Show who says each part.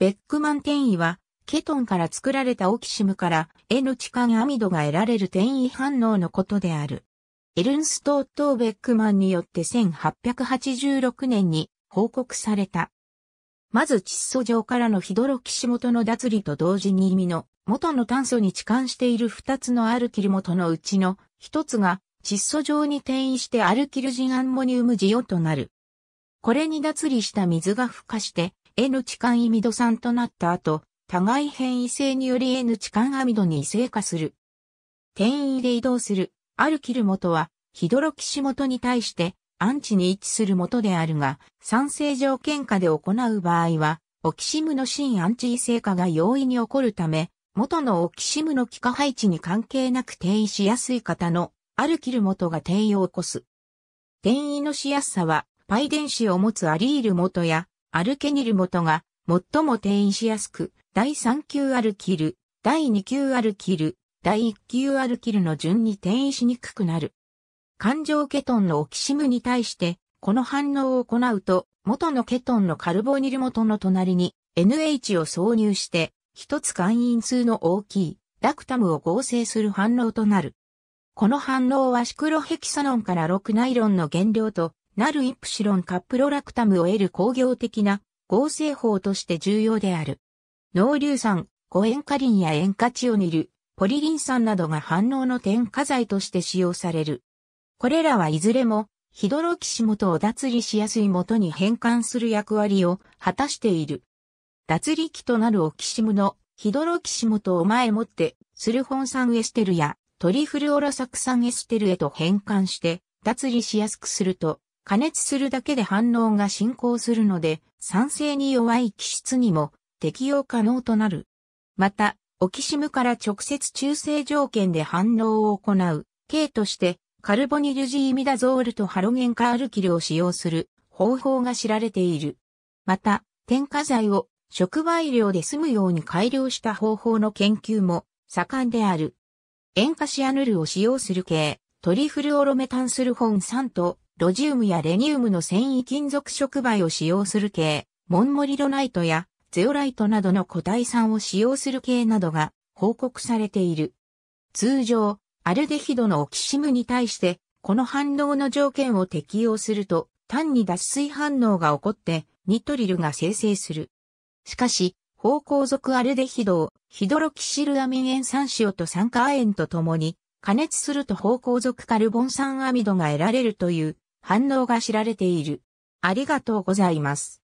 Speaker 1: ベックマン転移は、ケトンから作られたオキシムから N 痴漢アミドが得られる転移反応のことである。エルンスト・トー・ベックマンによって1886年に報告された。まず窒素上からのヒドロキシ元の脱離と同時に意味の元の炭素に置換している2つのアルキル元のうちの1つが窒素上に転移してアルキルジンアンモニウムジオとなる。これに脱離した水が孵化して N 痴漢イミド酸となった後、互い変異性により N 痴漢アミドに異性化する。転移で移動する、アルキル元は、ヒドロキシ元に対して、アンチに位置する元であるが、酸性条件下で行う場合は、オキシムの新アンチ異性化が容易に起こるため、元のオキシムの気化配置に関係なく転移しやすい方のアルキル元が転移を起こす。転移のしやすさは、パイ電子を持つアリール元やアルケニル元が最も転移しやすく、第3級アルキル、第2級アルキル、第1級アルキルの順に転移しにくくなる。環状ケトンのオキシムに対して、この反応を行うと、元のケトンのカルボニル元の隣に NH を挿入して、一つ肝因数の大きいラクタムを合成する反応となる。この反応はシクロヘキサノンから6ナイロンの原料となるイプシロンカプロラクタムを得る工業的な合成法として重要である。濃硫酸、五塩化リンや塩化チオニル、ポリリン酸などが反応の添加剤として使用される。これらはいずれも、ヒドロキシ元を脱離しやすい元に変換する役割を果たしている。脱力となるオキシムのヒドロキシ元を前もって、スルホン酸エステルやトリフルオロサク酸エステルへと変換して、脱離しやすくすると、加熱するだけで反応が進行するので、酸性に弱い気質にも適用可能となる。また、オキシムから直接中性条件で反応を行う、系として、カルボニルジーミダゾールとハロゲンカールキルを使用する方法が知られている。また、添加剤を触媒量で済むように改良した方法の研究も盛んである。塩化シアヌルを使用する系、トリフルオロメタンスルホン酸とロジウムやレニウムの繊維金属触媒を使用する系、モンモリロナイトやゼオライトなどの個体酸を使用する系などが報告されている。通常、アルデヒドのオキシムに対して、この反応の条件を適用すると、単に脱水反応が起こって、ニトリルが生成する。しかし、芳香属アルデヒドをヒドロキシルアミン塩酸塩と酸化亜鉛とともに加熱すると芳香属カルボン酸アミドが得られるという反応が知られている。ありがとうございます。